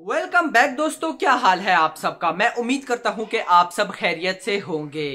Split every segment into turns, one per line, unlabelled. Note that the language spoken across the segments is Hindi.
वेलकम बैक दोस्तों क्या हाल है आप सबका मैं उम्मीद करता हूं कि आप सब खैरियत से होंगे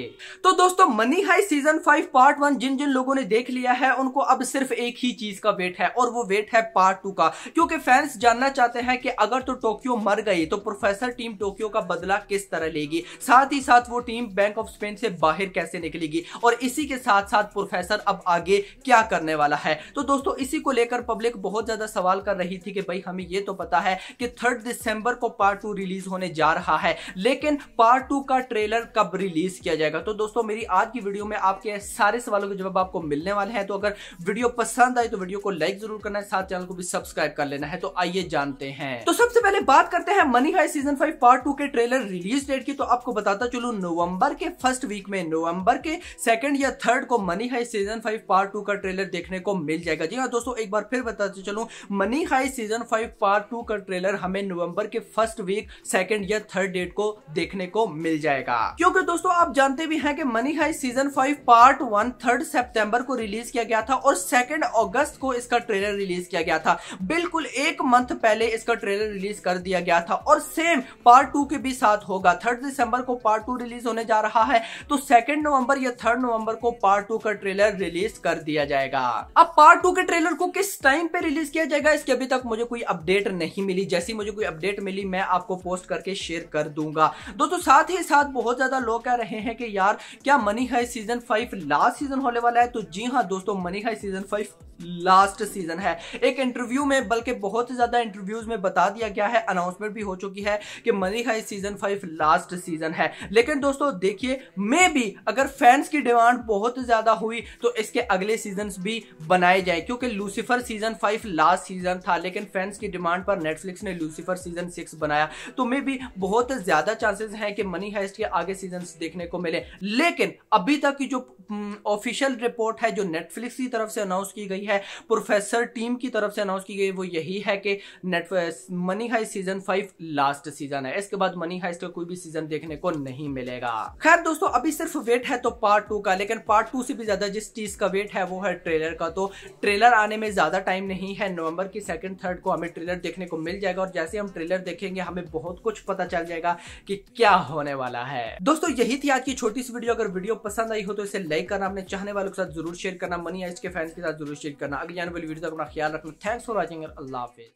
तो दोस्तों मनी हाई सीजन फाइव पार्ट वन जिन जिन लोगों ने देख लिया है उनको अब सिर्फ एक ही चीज का वेट है और वो वेट है पार्ट टू का क्योंकि फैंस जानना चाहते हैं कि अगर तो टोक्यो मर गई तो प्रोफेसर टीम टोक्यो का बदला किस तरह लेगी साथ ही साथ वो टीम बैंक ऑफ स्पेन से बाहर कैसे निकलेगी और इसी के साथ साथ प्रोफेसर अब आगे क्या करने वाला है तो दोस्तों इसी को लेकर पब्लिक बहुत ज्यादा सवाल कर रही थी कि भाई हमें ये तो पता है कि थर्ड दिसंबर को पार्ट टू रिलीज होने जा रहा है लेकिन पार्ट टू का ट्रेलर कब रिलीज किया जाएगा तो दोस्तों मेरी आज की वीडियो में आपके सारे सवालों के जवाब आपको मिलने वाले हैं तो अगर वीडियो पसंद आए तो वीडियो को लाइक जरूर करना है साथ चैनल को भी सब्सक्राइब कर लेना है तो आइए जानते हैं तो सबसे पहले बात करते हैं मनी हाई सीजन फाइव पार्ट टू के ट्रेलर रिलीज डेट की तो आपको बताता चलू नवंबर के फर्स्ट वीक में नवंबर के सेकंड या थर्ड को मनी हाई सीजन फाइव पार्ट टू का ट्रेलर देखने को मिल जाएगा जी हाँ दोस्तों एक बार फिर बताते चलू मनी हाई सीजन फाइव पार्ट टू का ट्रेलर हमें नवंबर के फर्स्ट वीक सेकंड या थर्ड डेट को देखने को मिल जाएगा क्योंकि दोस्तों आप जानते भी हैं कि मनी हाई season five part one third September को रिलीज किया गया था और सेकेंड अगस्त को इसका ट्रेलर रिलीज किया गया था बिल्कुल एक मंथ पहले इसका ट्रेलर रिलीज कर दिया गया था और सेम पार्ट टू के भी साथ होगा थर्ड दिसंबर को पार्ट टू रिलीज होने जा रहा है तो सेकेंड नवंबर या थर्ड नवंबर को पार्ट टू का ट्रेलर रिलीज कर दिया जाएगा अब पार्ट टू के ट्रेलर को किस टाइम पे रिलीज किया जाएगा इसके अभी तक मुझे कोई अपडेट नहीं मिली जैसी मुझे कोई अपडेट मिली मैं आपको पोस्ट करके शेयर कर दूंगा दोस्तों साथ ही साथ बहुत ज़्यादा लोग कह रहे हैं कि यार क्या मनी हाई सीजन फाइव लास्ट सीजन होने वाला है तो जी हाँ दोस्तों मनी हाई सीजन फाइव लास्ट सीजन है एक इंटरव्यू में बल्कि बहुत ही ज्यादा इंटरव्यूज में बता दिया गया है अनाउंसमेंट भी हो चुकी है कि मनी हाई सीजन फाइव लास्ट सीजन है लेकिन दोस्तों देखिए मे भी अगर फैंस की डिमांड बहुत ज्यादा हुई तो इसके अगले सीजन भी बनाए जाए क्योंकि Lucifer season five last season था लेकिन फैंस की डिमांड पर नेटफ्लिक्स ने लूसीफर सीजन सिक्स बनाया तो मे भी बहुत ज्यादा चांसेस हैं कि मनी हाइस्ट के आगे सीजन देखने को मिले लेकिन अभी तक की जो ऑफिशियल हम्म, रिपोर्ट है जो नेटफ्लिक्स की तरफ से अनाउंस की गई है है प्रोफेसर टीम की तरफ से अनाउंस की गई वो यही है कि नेटफ्लिक्स मनी हाई सीजन फाइव लास्ट सीजन है इसके बाद मनी हाइस्ट का कोई भी सीजन देखने को नहीं मिलेगा खैर दोस्तों अभी सिर्फ वेट है तो पार्ट टू का लेकिन पार्ट टू से भी ज्यादा जिस चीज का वेट है वो है ट्रेलर का तो ट्रेलर आने में ज्यादा टाइम नहीं है नवंबर की सेकंड थर्ड को हमें ट्रेलर देखने को मिल जाएगा और जैसे हम ट्रेलर देखेंगे हमें बहुत कुछ पता चल जाएगा कि क्या होने वाला है दोस्तों यही थी आज की छोटी सी वीडियो अगर वीडियो पसंद आई हो तो इसे लाइक करना अपने चाहने वालों के साथ जरूर शेयर करना मनी आइस्ट के फैंस के साथ जरूर शेयर करना अगली जाने वाली वीडियो तक अपना ख्याल रखना थैंक्स फॉर वॉचिंग अल्लाह हाफिज़